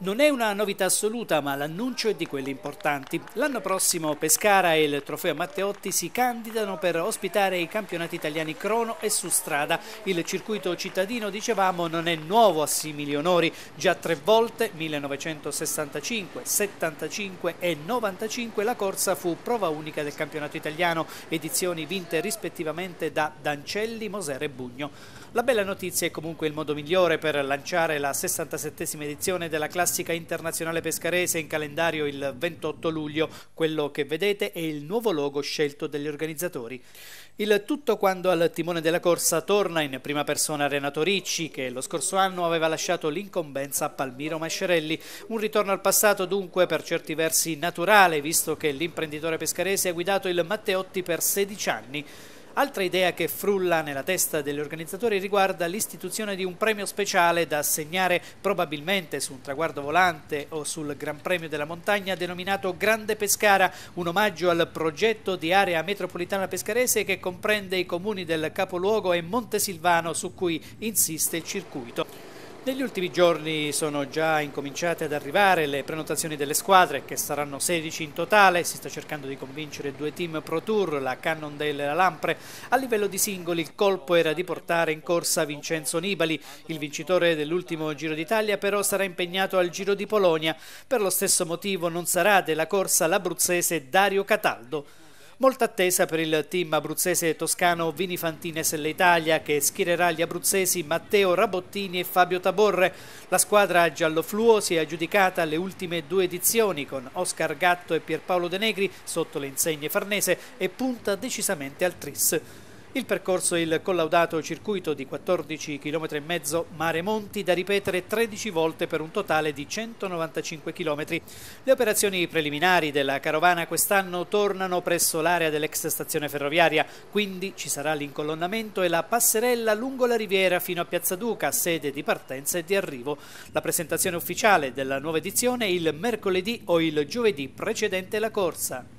Non è una novità assoluta, ma l'annuncio è di quelli importanti. L'anno prossimo Pescara e il Trofeo Matteotti si candidano per ospitare i campionati italiani crono e su strada. Il circuito cittadino, dicevamo, non è nuovo a simili onori. Già tre volte, 1965, 75 e 95, la corsa fu prova unica del campionato italiano, edizioni vinte rispettivamente da Dancelli, Moser e Bugno. La bella notizia è comunque il modo migliore per lanciare la 67 edizione della classe Classica Internazionale Pescarese in calendario il 28 luglio. Quello che vedete è il nuovo logo scelto dagli organizzatori. Il tutto quando al timone della corsa torna in prima persona Renato Ricci, che lo scorso anno aveva lasciato l'incombenza a Palmiro Mascerelli. Un ritorno al passato dunque per certi versi naturale, visto che l'imprenditore pescarese ha guidato il Matteotti per 16 anni. Altra idea che frulla nella testa degli organizzatori riguarda l'istituzione di un premio speciale da assegnare probabilmente su un traguardo volante o sul Gran Premio della Montagna denominato Grande Pescara, un omaggio al progetto di area metropolitana pescarese che comprende i comuni del capoluogo e Montesilvano su cui insiste il circuito. Negli ultimi giorni sono già incominciate ad arrivare le prenotazioni delle squadre, che saranno 16 in totale. Si sta cercando di convincere due team Pro Tour, la Cannondale e la Lampre. A livello di singoli il colpo era di portare in corsa Vincenzo Nibali. Il vincitore dell'ultimo Giro d'Italia però sarà impegnato al Giro di Polonia. Per lo stesso motivo non sarà della corsa l'abruzzese Dario Cataldo. Molta attesa per il team abruzzese toscano Vini Fantini Selle Italia che schiererà gli abruzzesi Matteo Rabottini e Fabio Taborre. La squadra giallofluo si è aggiudicata le ultime due edizioni con Oscar Gatto e Pierpaolo De Negri sotto le insegne farnese e punta decisamente al tris. Il percorso è il collaudato circuito di 14 km e mezzo mare monti da ripetere 13 volte per un totale di 195 km. Le operazioni preliminari della carovana quest'anno tornano presso l'area dell'ex stazione ferroviaria, quindi ci sarà l'incolonnamento e la passerella lungo la riviera fino a Piazza Duca, sede di partenza e di arrivo. La presentazione ufficiale della nuova edizione è il mercoledì o il giovedì precedente la corsa.